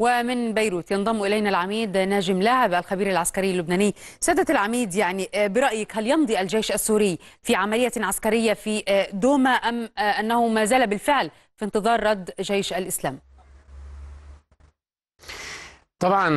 ومن بيروت ينضم إلينا العميد ناجم لاعب الخبير العسكري اللبناني سادة العميد يعني آه، برأيك هل يمضي الجيش السوري في عملية عسكرية في آه، دوما أم آه، أنه ما زال بالفعل في انتظار رد جيش الإسلام؟ طبعا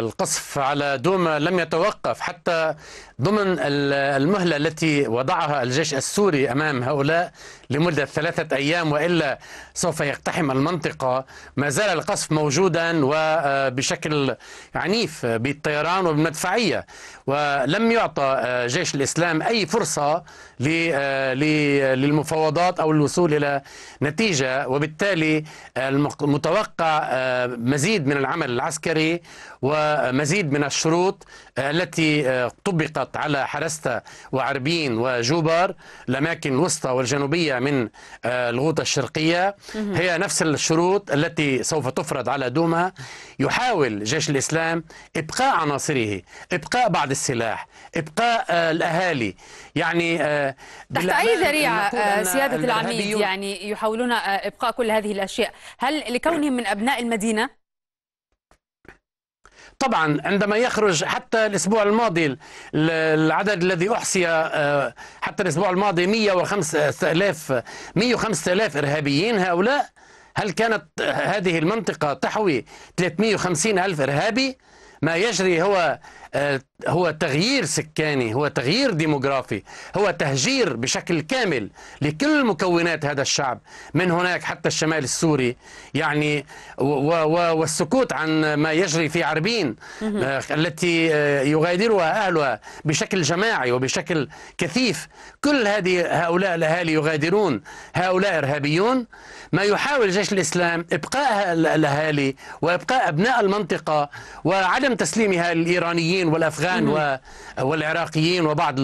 القصف على دوما لم يتوقف حتى ضمن المهلة التي وضعها الجيش السوري أمام هؤلاء لمدة ثلاثة أيام وإلا سوف يقتحم المنطقة ما زال القصف موجودا وبشكل آه، عنيف بالطيران وبالمدفعية ولم يعطى آه، جيش الإسلام أي فرصة آه، للمفاوضات أو الوصول إلى نتيجة وبالتالي المتوقع مزيد من العمل العسكري العسكري ومزيد من الشروط التي آه، طبقت على حرستا وعربين وجوبر الأماكن الوسطى والجنوبية من آه، الغوطة الشرقية هي نفس الشروط التي سوف تفرض على دوما يحاول جيش الإسلام إبقاء عناصره إبقاء بعض السلاح إبقاء آه، الأهالي يعني تحت أي ذريعة سيادة العميد يعني يحاولون إبقاء كل هذه الأشياء هل لكونهم من أبناء المدينة طبعا عندما يخرج حتى الاسبوع الماضي العدد الذي احصي آه، حتى الاسبوع الماضي 105000 105000 ارهابيين هؤلاء هل كانت هذه المنطقه تحوي 350 الف ارهابي ما يجري هو آه، هو تغيير سكاني هو تغيير ديموغرافي هو تهجير بشكل كامل لكل مكونات هذا الشعب من هناك حتى الشمال السوري يعني والسكوت عن ما يجري في عربين آه، التي آه، يغادرها أهلها بشكل جماعي وبشكل كثيف كل هذه هؤلاء الأهالي يغادرون هؤلاء إرهابيون ما يحاول جيش الإسلام إبقاء الأهالي وإبقاء أبناء المنطقة وعدم تسليمها للإيرانيين السوريين والأفغان مم. والعراقيين وبعض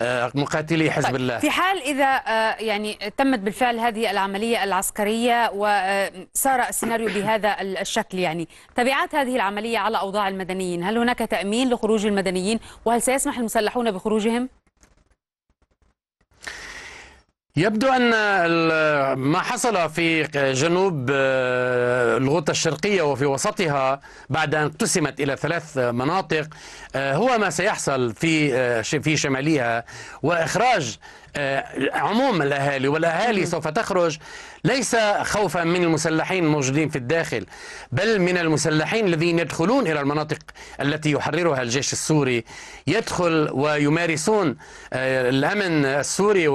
آه، مقاتلي حزب طيب الله في حال إذا آه، يعني تمت بالفعل هذه العملية العسكرية وصار آه، السيناريو بهذا الشكل يعني تبعات هذه العملية على أوضاع المدنيين هل هناك تأمين لخروج المدنيين وهل سيسمح المسلحون بخروجهم؟ يبدو أن ما حصل في جنوب آه، الغوطة الشرقية وفي وسطها بعد أن اقتسمت إلى ثلاث مناطق آه، هو ما سيحصل في آه، في شمالها وإخراج آه، عموم الاهالي والاهالي سوف تخرج ليس خوفا من المسلحين الموجودين في الداخل بل من المسلحين الذين يدخلون الى المناطق التي يحررها الجيش السوري يدخل ويمارسون آه، الامن السوري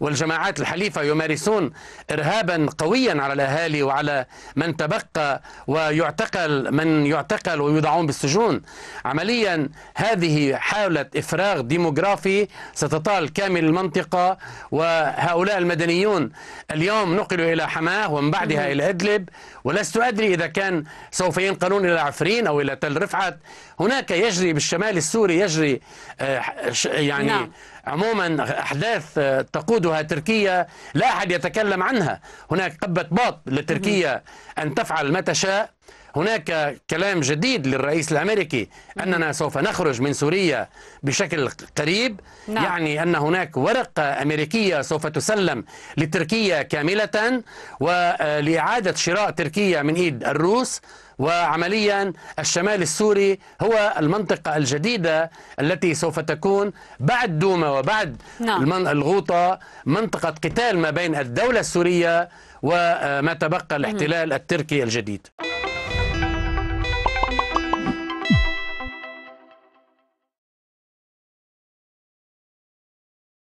والجماعات الحليفه يمارسون ارهابا قويا على الاهالي وعلى من تبقى ويعتقل من يعتقل ويوضعون بالسجون عمليا هذه حاله افراغ ديموغرافي ستطال كامل المنطقه المنطقة وهؤلاء المدنيون اليوم نقلوا إلى حماة ومن بعدها إلى إدلب ولست أدري إذا كان سوف ينقلون إلى عفرين أو إلى تل رفعت هناك يجري بالشمال السوري يجري آه، يعني نعم. عموما احداث آه، تقودها تركيا لا احد يتكلم عنها هناك قبه باط لتركيا ان تفعل ما تشاء هناك كلام جديد للرئيس الامريكي اننا سوف نخرج من سوريا بشكل قريب نعم. يعني ان هناك ورقه امريكيه سوف تسلم لتركيا كامله ولاعاده آه، شراء تركيا من ايد الروس وعمليا الشمال السوري هو المنطقة الجديدة التي سوف تكون بعد دوما وبعد نعم. الغوطة منطقة قتال ما بين الدولة السورية وما آه، تبقى الاحتلال التركي الجديد